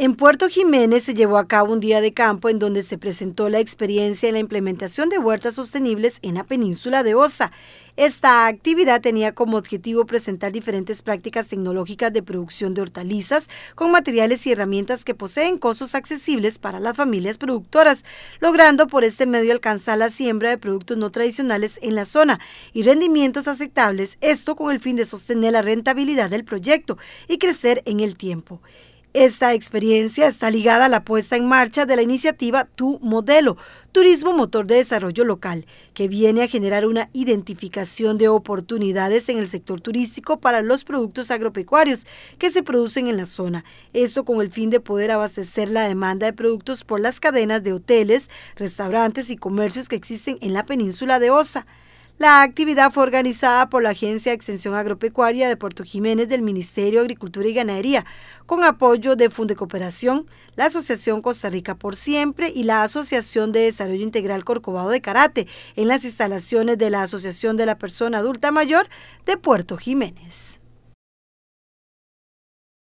En Puerto Jiménez se llevó a cabo un día de campo en donde se presentó la experiencia en la implementación de huertas sostenibles en la península de Osa. Esta actividad tenía como objetivo presentar diferentes prácticas tecnológicas de producción de hortalizas con materiales y herramientas que poseen costos accesibles para las familias productoras, logrando por este medio alcanzar la siembra de productos no tradicionales en la zona y rendimientos aceptables, esto con el fin de sostener la rentabilidad del proyecto y crecer en el tiempo. Esta experiencia está ligada a la puesta en marcha de la iniciativa Tu Modelo, Turismo Motor de Desarrollo Local, que viene a generar una identificación de oportunidades en el sector turístico para los productos agropecuarios que se producen en la zona. Esto con el fin de poder abastecer la demanda de productos por las cadenas de hoteles, restaurantes y comercios que existen en la península de Osa. La actividad fue organizada por la Agencia de Extensión Agropecuaria de Puerto Jiménez del Ministerio de Agricultura y Ganadería, con apoyo de Funde Cooperación, la Asociación Costa Rica por Siempre y la Asociación de Desarrollo Integral Corcovado de Karate, en las instalaciones de la Asociación de la Persona Adulta Mayor de Puerto Jiménez.